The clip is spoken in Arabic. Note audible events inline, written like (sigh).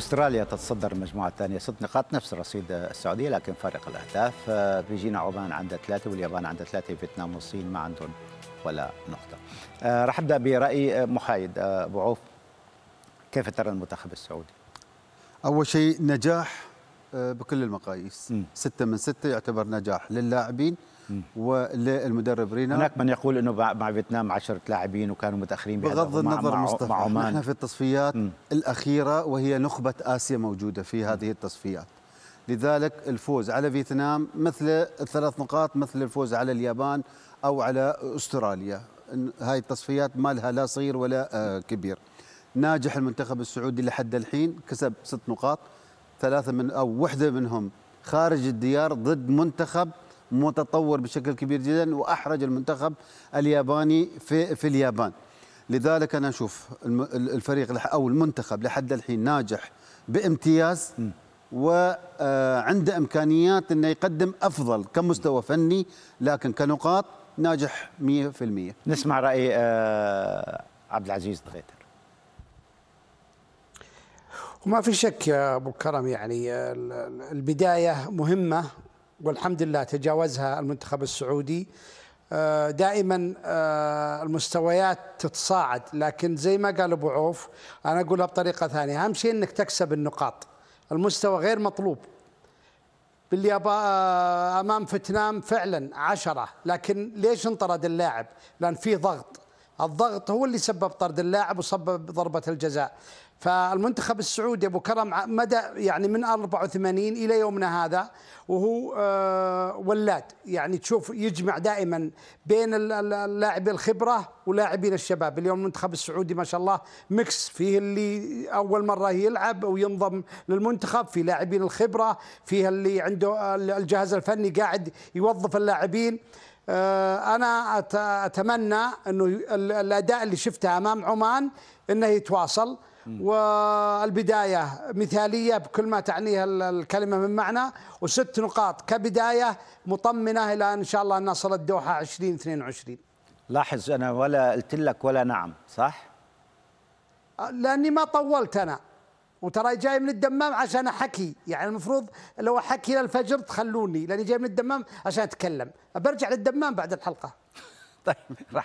استراليا تتصدر المجموعه الثانيه ست نقاط نفس رصيد السعوديه لكن فارق الاهداف آه، بيجينا عمان عندها ثلاثه واليابان عندها ثلاثه فيتنام والصين ما عندهم ولا نقطه. آه، راح ابدا براي آه، محايد ابو عوف كيف ترى المنتخب السعودي؟ اول شيء نجاح بكل المقاييس م. ستة من ستة يعتبر نجاح للاعبين وللمدرب رينا هناك من يقول انه مع فيتنام 10 لاعبين وكانوا متاخرين بغض النظر مع مصطفى مع عمان. نحن في التصفيات م. الاخيره وهي نخبه اسيا موجوده في هذه التصفيات لذلك الفوز على فيتنام مثل الثلاث نقاط مثل الفوز على اليابان او على استراليا هاي التصفيات ما لها لا صغير ولا آه، كبير ناجح المنتخب السعودي لحد الحين كسب ست نقاط ثلاثه من او وحده منهم خارج الديار ضد منتخب متطور بشكل كبير جدا واحرج المنتخب الياباني في في اليابان. لذلك انا اشوف الفريق او المنتخب لحد الحين ناجح بامتياز وعنده آه، امكانيات انه يقدم افضل كمستوى فني لكن كنقاط ناجح 100% نسمع راي آه، عبد العزيز ضغيتر ما في شك يا ابو الكرم يعني آه، البدايه مهمه والحمد لله تجاوزها المنتخب السعودي آه، دائما آه، المستويات تتصاعد لكن زي ما قال ابو عوف انا اقولها بطريقه ثانيه اهم شيء انك تكسب النقاط المستوى غير مطلوب باليابا امام فتنام فعلا عشرة لكن ليش انطرد اللاعب لان في ضغط الضغط هو اللي سبب طرد اللاعب وسبب ضربه الجزاء فالمنتخب السعودي ابو كرم مدى يعني من 84 الى يومنا هذا وهو آه، ولاد يعني تشوف يجمع دائما بين اللاعبين الخبره ولاعبين الشباب اليوم المنتخب السعودي ما شاء الله ميكس فيه اللي اول مره يلعب وينضم للمنتخب في لاعبين الخبره فيه اللي عنده الجهاز الفني قاعد يوظف اللاعبين آه، انا اتمنى انه الاداء اللي شفته امام عمان انه يتواصل والبدايه مثاليه بكل ما تعنيها الكلمه من معنى وست نقاط كبدايه مطمنه الى ان شاء الله نصل الدوحه 2022 لاحظ انا ولا قلت لك ولا نعم صح؟ آه، لاني ما طولت انا وترى جاي من الدمام عشان احكي يعني المفروض لو احكي للفجر تخلوني لاني جاي من الدمام عشان اتكلم برجع للدمام بعد الحلقه (laughs) طيب